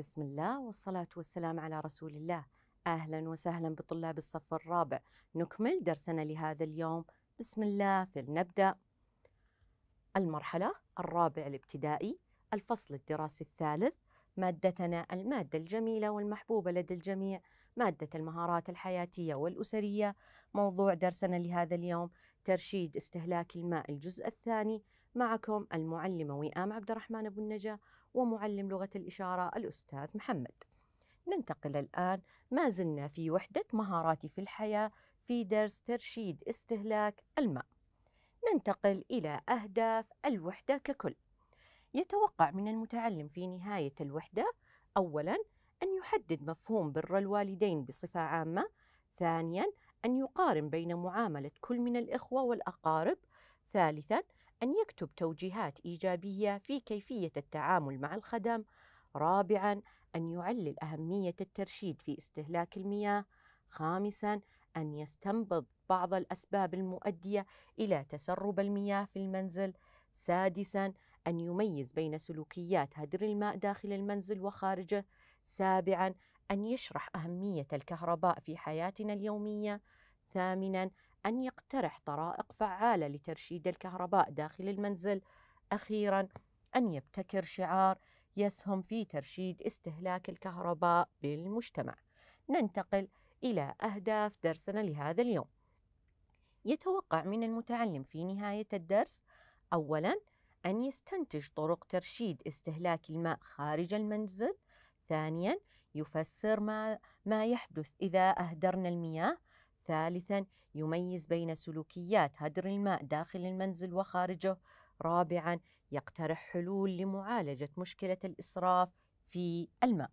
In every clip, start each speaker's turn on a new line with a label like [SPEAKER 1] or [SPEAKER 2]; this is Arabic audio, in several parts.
[SPEAKER 1] بسم الله والصلاة والسلام على رسول الله أهلا وسهلا بطلاب الصف الرابع نكمل درسنا لهذا اليوم بسم الله فلنبدأ المرحلة الرابع الابتدائي الفصل الدراسي الثالث مادتنا المادة الجميلة والمحبوبة لدى الجميع مادة المهارات الحياتية والأسرية موضوع درسنا لهذا اليوم ترشيد استهلاك الماء الجزء الثاني معكم المعلمة وئام عبد الرحمن أبو النجا ومعلم لغة الإشارة الأستاذ محمد ننتقل الآن ما زلنا في وحدة مهاراتي في الحياة في درس ترشيد استهلاك الماء ننتقل إلى أهداف الوحدة ككل يتوقع من المتعلم في نهاية الوحدة أولاً أن يحدد مفهوم بر الوالدين بصفة عامة ثانياً أن يقارن بين معاملة كل من الإخوة والأقارب ثالثاً أن يكتب توجيهات إيجابية في كيفية التعامل مع الخدم رابعاً أن يعلل أهمية الترشيد في استهلاك المياه خامساً أن يستنبط بعض الأسباب المؤدية إلى تسرب المياه في المنزل سادساً أن يميز بين سلوكيات هدر الماء داخل المنزل وخارجه سابعاً أن يشرح أهمية الكهرباء في حياتنا اليومية ثامناً أن يقترح طرائق فعالة لترشيد الكهرباء داخل المنزل أخيرا أن يبتكر شعار يسهم في ترشيد استهلاك الكهرباء بالمجتمع ننتقل إلى أهداف درسنا لهذا اليوم يتوقع من المتعلم في نهاية الدرس أولا أن يستنتج طرق ترشيد استهلاك الماء خارج المنزل ثانيا يفسر ما, ما يحدث إذا أهدرنا المياه ثالثا يميز بين سلوكيات هدر الماء داخل المنزل وخارجه رابعا يقترح حلول لمعالجة مشكلة الإسراف في الماء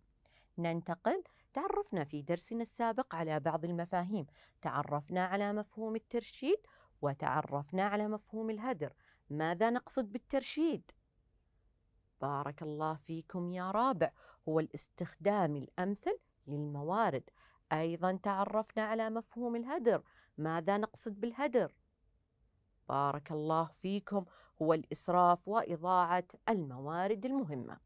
[SPEAKER 1] ننتقل تعرفنا في درسنا السابق على بعض المفاهيم تعرفنا على مفهوم الترشيد وتعرفنا على مفهوم الهدر ماذا نقصد بالترشيد بارك الله فيكم يا رابع هو الاستخدام الامثل للموارد أيضا تعرفنا على مفهوم الهدر ماذا نقصد بالهدر؟ بارك الله فيكم هو الإسراف وإضاعة الموارد المهمة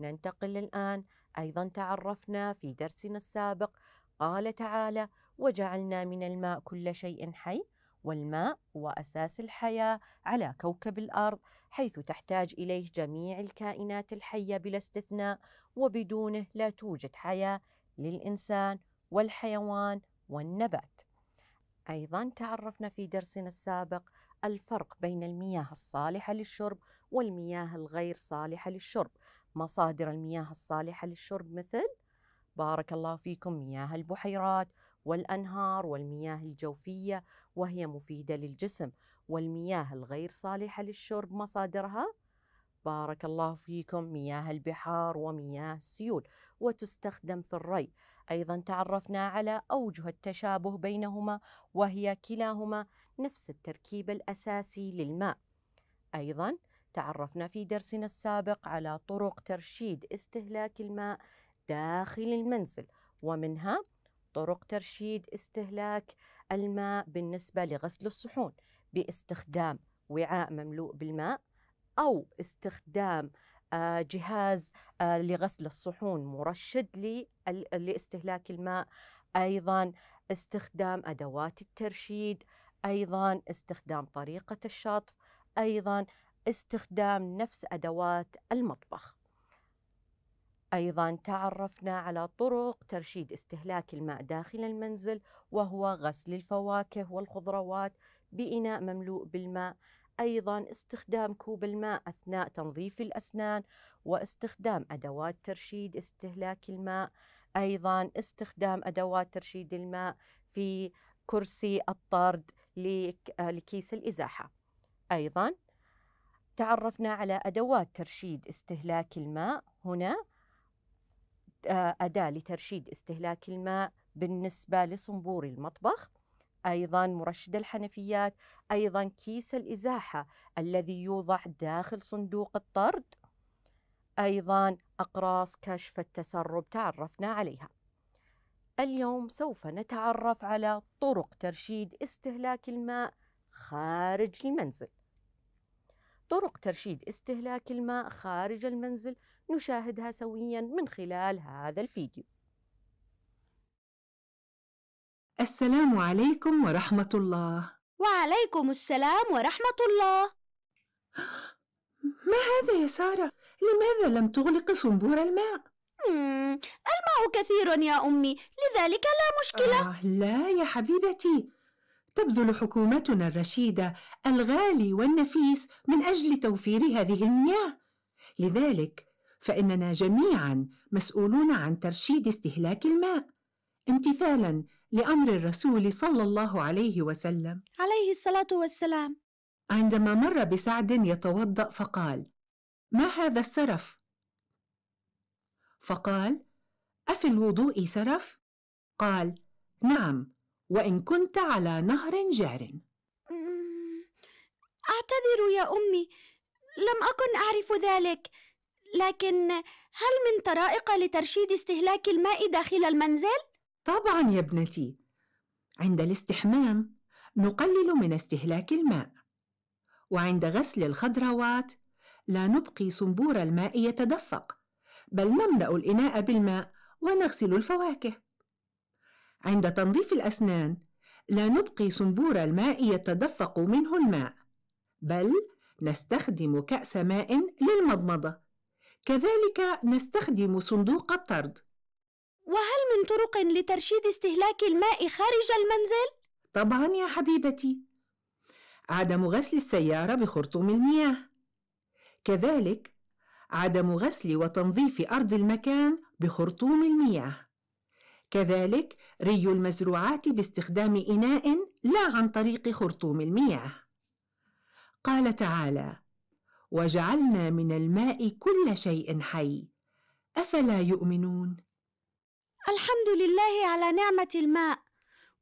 [SPEAKER 1] ننتقل الآن أيضا تعرفنا في درسنا السابق قال تعالى وجعلنا من الماء كل شيء حي والماء هو أساس الحياة على كوكب الأرض حيث تحتاج إليه جميع الكائنات الحية بلا استثناء وبدونه لا توجد حياة للإنسان والحيوان والنبات ايضا تعرفنا في درسنا السابق الفرق بين المياه الصالحه للشرب والمياه الغير صالحه للشرب مصادر المياه الصالحه للشرب مثل بارك الله فيكم مياه البحيرات والانهار والمياه الجوفيه وهي مفيده للجسم والمياه الغير صالحه للشرب مصادرها بارك الله فيكم مياه البحار ومياه السيول وتستخدم في الري أيضا تعرفنا على أوجه التشابه بينهما وهي كلاهما نفس التركيب الأساسي للماء أيضا تعرفنا في درسنا السابق على طرق ترشيد استهلاك الماء داخل المنزل ومنها طرق ترشيد استهلاك الماء بالنسبة لغسل الصحون باستخدام وعاء مملوء بالماء أو استخدام آه، جهاز آه، لغسل الصحون مرشد لاستهلاك الماء ايضا استخدام ادوات الترشيد ايضا استخدام طريقه الشطف ايضا استخدام نفس ادوات المطبخ ايضا تعرفنا على طرق ترشيد استهلاك الماء داخل المنزل وهو غسل الفواكه والخضروات باناء مملوء بالماء أيضا استخدام كوب الماء أثناء تنظيف الأسنان واستخدام أدوات ترشيد استهلاك الماء أيضا استخدام أدوات ترشيد الماء في كرسي الطرد آه، لكيس الإزاحة أيضا تعرفنا على أدوات ترشيد استهلاك الماء هنا آه، أداة لترشيد استهلاك الماء بالنسبة لصنبور المطبخ أيضا مرشد الحنفيات أيضا كيس الإزاحة الذي يوضع داخل صندوق الطرد أيضا أقراص كشف التسرب تعرفنا عليها اليوم سوف نتعرف على طرق ترشيد استهلاك الماء خارج المنزل طرق ترشيد استهلاك الماء خارج المنزل نشاهدها سويا من خلال هذا الفيديو
[SPEAKER 2] السلام عليكم ورحمة الله وعليكم السلام ورحمة الله ما هذا يا سارة؟ لماذا لم تغلق صنبور الماء؟ الماء كثير يا أمي لذلك لا مشكلة آه لا يا حبيبتي تبذل حكومتنا الرشيدة الغالي والنفيس من أجل توفير هذه المياه لذلك فإننا جميعا مسؤولون عن ترشيد استهلاك الماء امتثالا لأمر الرسول صلى الله عليه وسلم عليه الصلاة والسلام عندما مر بسعد يتوضأ فقال ما هذا السرف؟ فقال أفي الوضوء سرف؟ قال نعم وإن كنت على نهر جار أمم، أعتذر يا أمي لم أكن أعرف ذلك لكن هل من طرائق لترشيد استهلاك الماء داخل المنزل؟ طبعا يا ابنتي عند الاستحمام نقلل من استهلاك الماء وعند غسل الخضروات لا نبقي صنبور الماء يتدفق بل نملا الاناء بالماء ونغسل الفواكه عند تنظيف الاسنان لا نبقي صنبور الماء يتدفق منه الماء بل نستخدم كاس ماء للمضمضه كذلك نستخدم صندوق الطرد وهل من طرق لترشيد استهلاك الماء خارج المنزل؟ طبعا يا حبيبتي عدم غسل السيارة بخرطوم المياه كذلك عدم غسل وتنظيف أرض المكان بخرطوم المياه كذلك ري المزروعات باستخدام إناء لا عن طريق خرطوم المياه قال تعالى وجعلنا من الماء كل شيء حي أفلا يؤمنون الحمد لله على نعمة الماء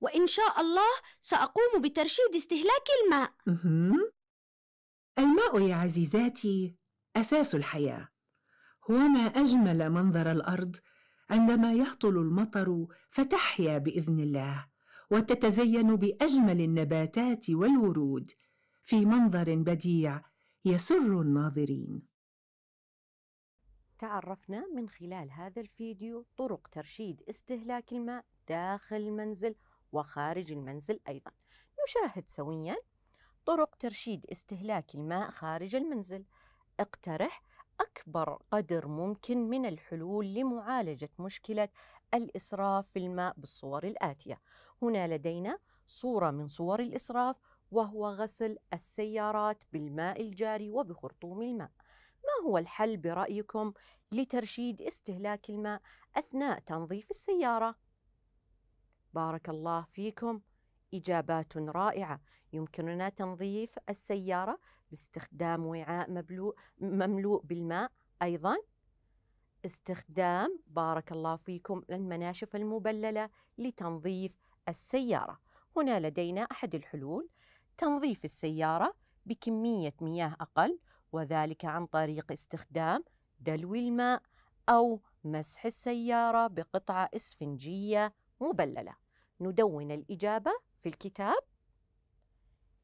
[SPEAKER 2] وإن شاء الله سأقوم بترشيد استهلاك الماء الماء يا عزيزاتي أساس الحياة هو ما أجمل منظر الأرض عندما يهطل المطر فتحيا بإذن الله وتتزين بأجمل النباتات والورود في منظر بديع يسر الناظرين
[SPEAKER 1] تعرفنا من خلال هذا الفيديو طرق ترشيد استهلاك الماء داخل المنزل وخارج المنزل أيضا نشاهد سويا طرق ترشيد استهلاك الماء خارج المنزل اقترح أكبر قدر ممكن من الحلول لمعالجة مشكلة الإسراف في الماء بالصور الآتية هنا لدينا صورة من صور الإسراف وهو غسل السيارات بالماء الجاري وبخرطوم الماء ما هو الحل برأيكم لترشيد استهلاك الماء أثناء تنظيف السيارة؟ بارك الله فيكم إجابات رائعة يمكننا تنظيف السيارة باستخدام وعاء مبلوء مملوء بالماء أيضا استخدام بارك الله فيكم المناشف المبللة لتنظيف السيارة هنا لدينا أحد الحلول تنظيف السيارة بكمية مياه أقل وذلك عن طريق استخدام دلو الماء أو مسح السيارة بقطعة إسفنجية مبللة ندون الإجابة في الكتاب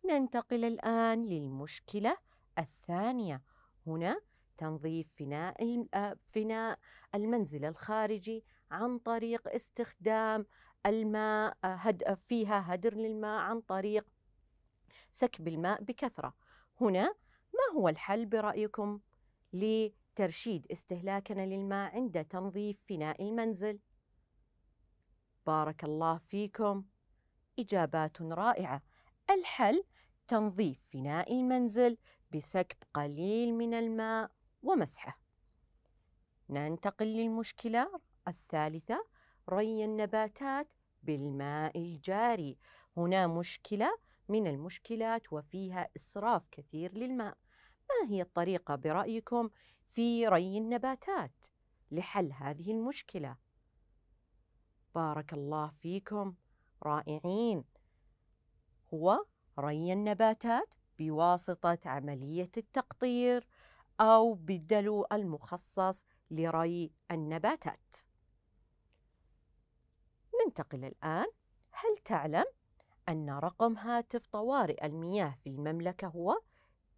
[SPEAKER 1] ننتقل الآن للمشكلة الثانية هنا تنظيف فناء آه، فناء المنزل الخارجي عن طريق استخدام الماء آه، فيها هدر للماء عن طريق سكب الماء بكثرة هنا ما هو الحل برأيكم لترشيد استهلاكنا للماء عند تنظيف فناء المنزل؟ بارك الله فيكم إجابات رائعة الحل تنظيف فناء المنزل بسكب قليل من الماء ومسحه ننتقل للمشكلة الثالثة ري النباتات بالماء الجاري هنا مشكلة من المشكلات وفيها إسراف كثير للماء ما هي الطريقة برأيكم في ري النباتات لحل هذه المشكلة؟ بارك الله فيكم رائعين هو ري النباتات بواسطة عملية التقطير أو بالدلو المخصص لري النباتات ننتقل الآن هل تعلم أن رقم هاتف طوارئ المياه في المملكة هو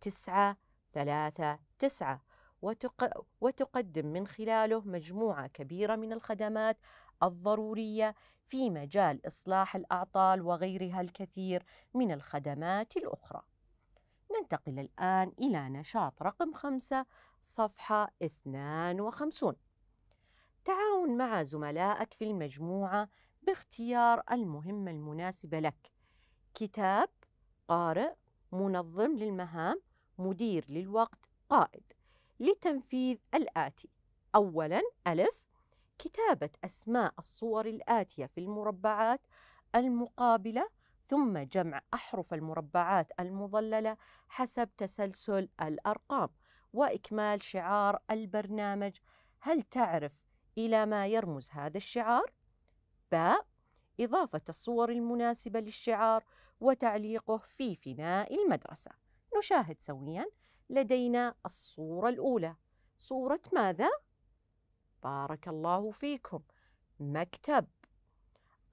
[SPEAKER 1] 9 ثلاثة تسعة وتق... وتقدم من خلاله مجموعة كبيرة من الخدمات الضرورية في مجال إصلاح الأعطال وغيرها الكثير من الخدمات الأخرى. ننتقل الآن إلى نشاط رقم خمسة صفحة 52 تعاون مع زملائك في المجموعة باختيار المهمة المناسبة لك كتاب قارئ منظم للمهام مدير للوقت قائد لتنفيذ الآتي أولا ألف كتابة أسماء الصور الآتية في المربعات المقابلة ثم جمع أحرف المربعات المظللة حسب تسلسل الأرقام وإكمال شعار البرنامج هل تعرف إلى ما يرمز هذا الشعار؟ باء إضافة الصور المناسبة للشعار وتعليقه في فناء المدرسة نشاهد سويا لدينا الصورة الأولى صورة ماذا؟ بارك الله فيكم مكتب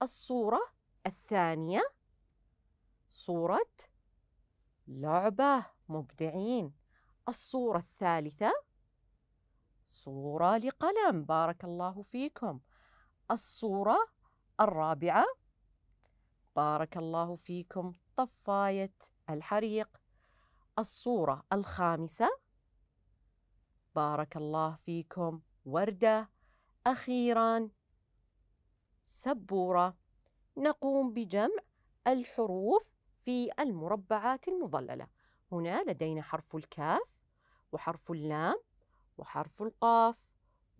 [SPEAKER 1] الصورة الثانية صورة لعبة مبدعين الصورة الثالثة صورة لقلم بارك الله فيكم الصورة الرابعة بارك الله فيكم طفاية الحريق الصورة الخامسة بارك الله فيكم وردة أخيرا سبورة نقوم بجمع الحروف في المربعات المظللة هنا لدينا حرف الكاف وحرف اللام وحرف القاف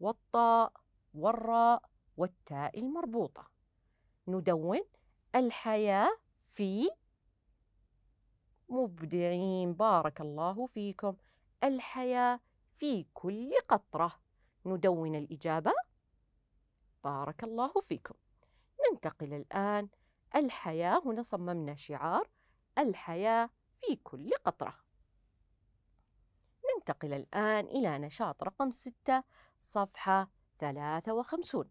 [SPEAKER 1] والطاء والراء والتاء المربوطة ندون الحياة في مبدعين بارك الله فيكم الحياة في كل قطرة ندون الإجابة بارك الله فيكم ننتقل الآن الحياة هنا صممنا شعار الحياة في كل قطرة ننتقل الآن إلى نشاط رقم ستة صفحة ثلاثة وخمسون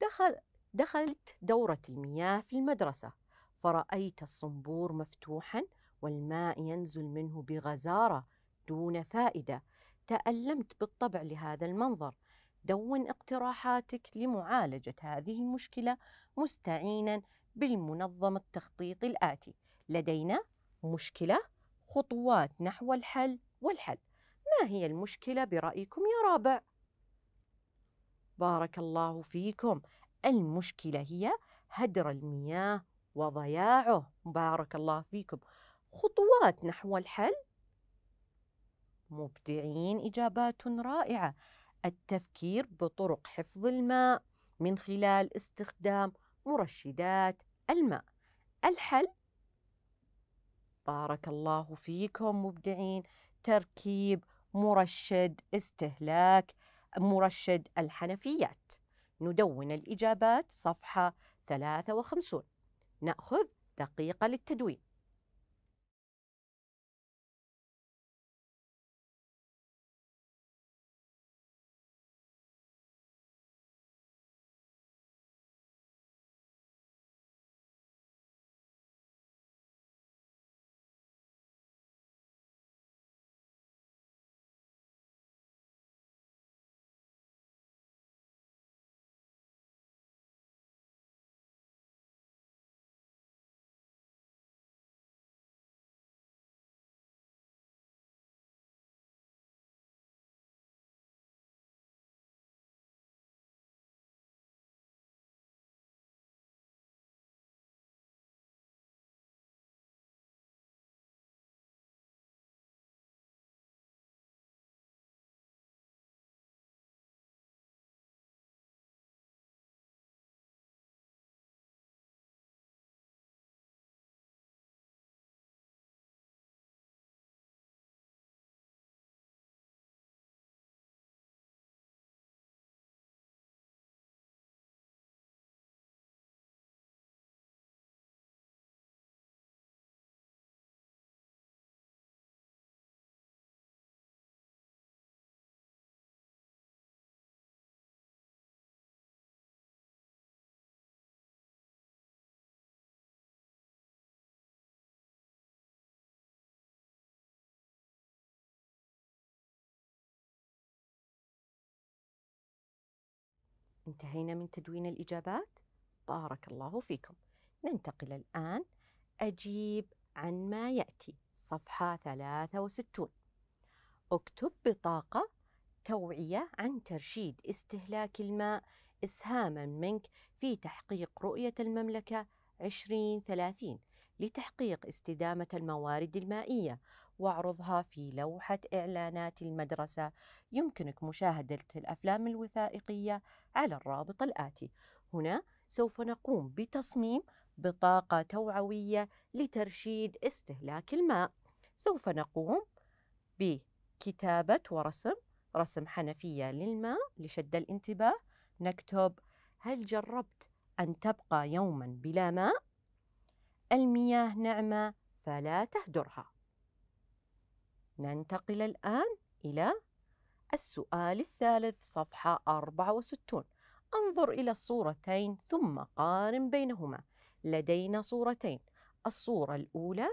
[SPEAKER 1] دخل دخلت دورة المياه في المدرسة فرأيت الصنبور مفتوحا والماء ينزل منه بغزارة دون فائدة تألمت بالطبع لهذا المنظر دون اقتراحاتك لمعالجة هذه المشكلة مستعينا بالمنظم التخطيط الآتي لدينا مشكلة خطوات نحو الحل والحل ما هي المشكلة برأيكم يا رابع؟ بارك الله فيكم المشكلة هي هدر المياه وضياعه بارك الله فيكم خطوات نحو الحل مبدعين إجابات رائعة التفكير بطرق حفظ الماء من خلال استخدام مرشدات الماء الحل بارك الله فيكم مبدعين تركيب مرشد استهلاك مرشد الحنفيات ندون الإجابات صفحة 53 نأخذ دقيقة للتدوين انتهينا من تدوين الإجابات؟ بارك الله فيكم ننتقل الآن أجيب عن ما يأتي صفحة 63 اكتب بطاقة توعية عن ترشيد استهلاك الماء إسهاما منك في تحقيق رؤية المملكة 2030 لتحقيق استدامة الموارد المائية واعرضها في لوحة إعلانات المدرسة يمكنك مشاهدة الأفلام الوثائقية على الرابط الآتي هنا سوف نقوم بتصميم بطاقة توعوية لترشيد استهلاك الماء سوف نقوم بكتابة ورسم رسم حنفية للماء لشد الانتباه نكتب هل جربت أن تبقى يوما بلا ماء؟ المياه نعمة فلا تهدرها ننتقل الآن إلى السؤال الثالث صفحة 64 انظر إلى الصورتين ثم قارن بينهما لدينا صورتين الصورة الأولى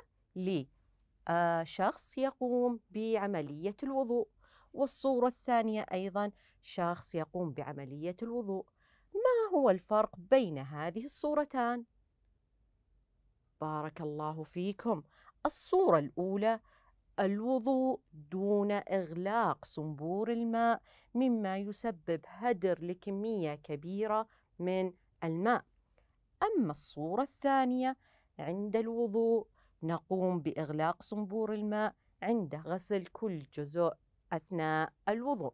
[SPEAKER 1] لشخص يقوم بعملية الوضوء والصورة الثانية أيضا شخص يقوم بعملية الوضوء ما هو الفرق بين هذه الصورتان؟ بارك الله فيكم الصورة الأولى الوضوء دون إغلاق صنبور الماء مما يسبب هدر لكمية كبيرة من الماء أما الصورة الثانية عند الوضوء نقوم بإغلاق صنبور الماء عند غسل كل جزء أثناء الوضوء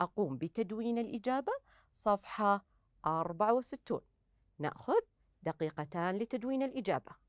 [SPEAKER 1] أقوم بتدوين الإجابة صفحة 64 نأخذ دقيقتان لتدوين الإجابة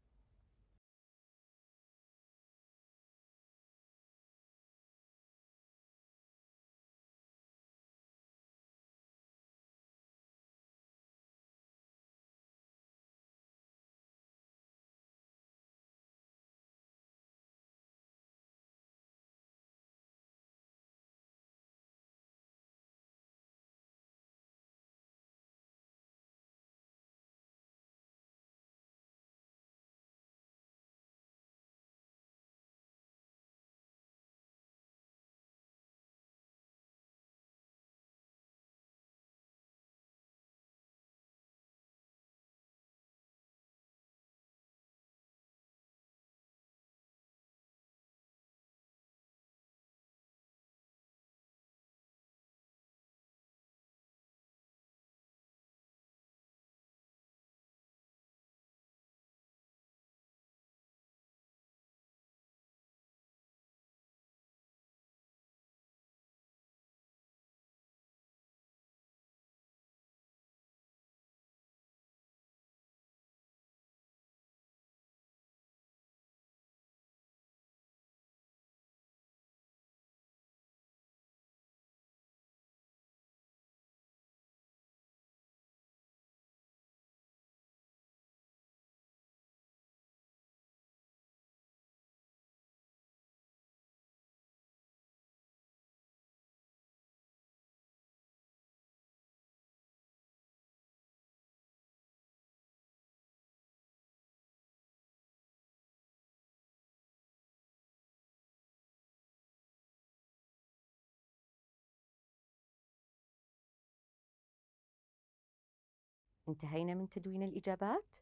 [SPEAKER 1] انتهينا من تدوين الإجابات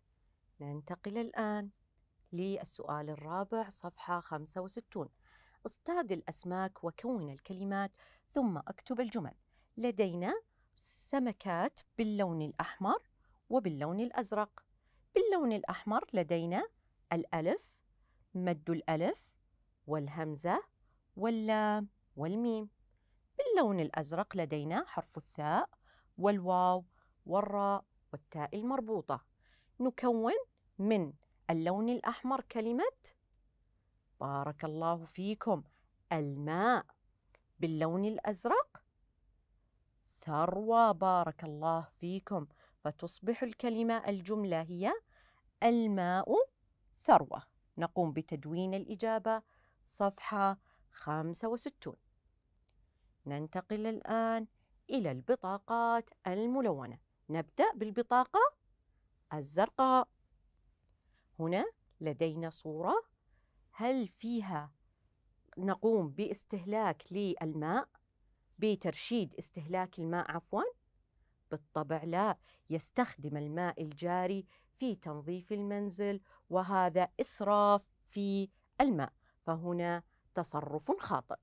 [SPEAKER 1] ننتقل الآن للسؤال الرابع صفحة 65 اصطاد الأسماك وكون الكلمات ثم اكتب الجمل لدينا سمكات باللون الأحمر وباللون الأزرق باللون الأحمر لدينا الألف مد الألف والهمزة واللام والميم باللون الأزرق لدينا حرف الثاء والواو والراء والتاء المربوطة نكون من اللون الأحمر كلمة بارك الله فيكم الماء باللون الأزرق ثروة بارك الله فيكم فتصبح الكلمة الجملة هي الماء ثروة نقوم بتدوين الإجابة صفحة 65 ننتقل الآن إلى البطاقات الملونة نبدأ بالبطاقة الزرقاء هنا لدينا صورة هل فيها نقوم باستهلاك للماء بترشيد استهلاك الماء عفوا بالطبع لا يستخدم الماء الجاري في تنظيف المنزل وهذا إسراف في الماء فهنا تصرف خاطئ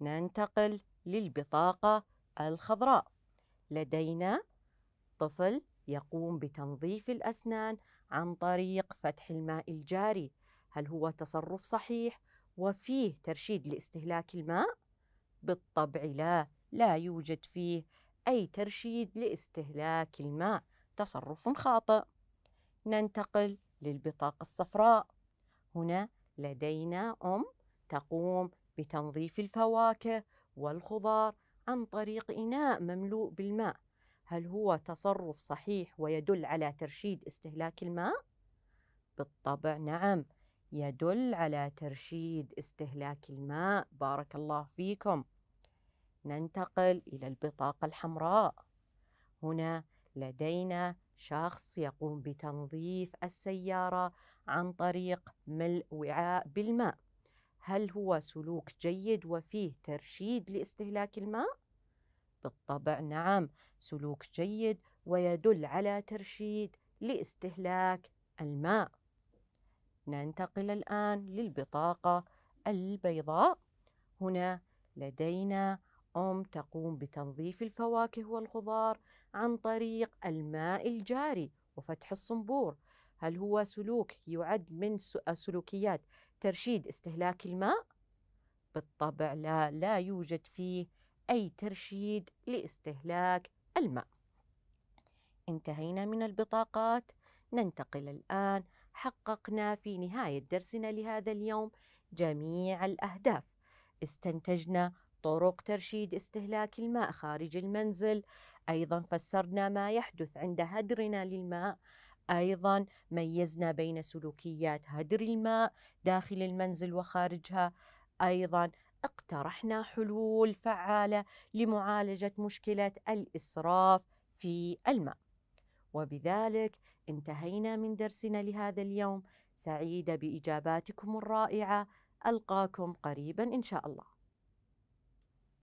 [SPEAKER 1] ننتقل للبطاقة الخضراء لدينا الطفل يقوم بتنظيف الأسنان عن طريق فتح الماء الجاري هل هو تصرف صحيح وفيه ترشيد لاستهلاك الماء؟ بالطبع لا لا يوجد فيه أي ترشيد لاستهلاك الماء تصرف خاطئ ننتقل للبطاقة الصفراء هنا لدينا أم تقوم بتنظيف الفواكه والخضار عن طريق إناء مملوء بالماء هل هو تصرف صحيح ويدل على ترشيد استهلاك الماء؟ بالطبع نعم يدل على ترشيد استهلاك الماء بارك الله فيكم ننتقل إلى البطاقة الحمراء هنا لدينا شخص يقوم بتنظيف السيارة عن طريق ملء وعاء بالماء هل هو سلوك جيد وفيه ترشيد لاستهلاك الماء؟ بالطبع نعم سلوك جيد ويدل على ترشيد لاستهلاك الماء ننتقل الآن للبطاقة البيضاء هنا لدينا أم تقوم بتنظيف الفواكه والخضار عن طريق الماء الجاري وفتح الصنبور هل هو سلوك يعد من سلوكيات ترشيد استهلاك الماء؟ بالطبع لا لا يوجد فيه أي ترشيد لاستهلاك الماء. انتهينا من البطاقات ننتقل الآن حققنا في نهاية درسنا لهذا اليوم جميع الأهداف استنتجنا طرق ترشيد استهلاك الماء خارج المنزل أيضا فسرنا ما يحدث عند هدرنا للماء أيضا ميزنا بين سلوكيات هدر الماء داخل المنزل وخارجها أيضا اقترحنا حلول فعالة لمعالجة مشكلة الإسراف في الماء وبذلك انتهينا من درسنا لهذا اليوم سعيدة بإجاباتكم الرائعة ألقاكم قريبا إن شاء الله